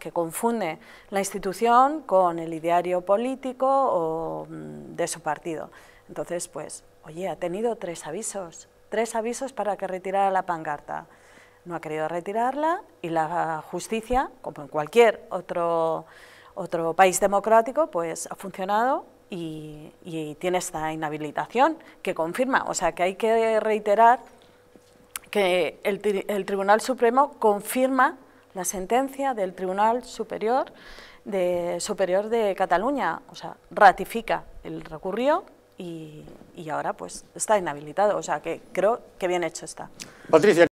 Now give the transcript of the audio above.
que confunde la institución con el ideario político o mm, de su partido. Entonces, pues, oye, ha tenido tres avisos, tres avisos para que retirara la pancarta. No ha querido retirarla y la justicia, como en cualquier otro, otro país democrático, pues ha funcionado y, tiene esta inhabilitación que confirma. O sea, que hay que reiterar que el Tribunal Supremo confirma la sentencia del Tribunal Superior de, Superior de Cataluña, o sea, ratifica el recurrido y, y ahora pues está inhabilitado, o sea que creo que bien hecho está. Patricia.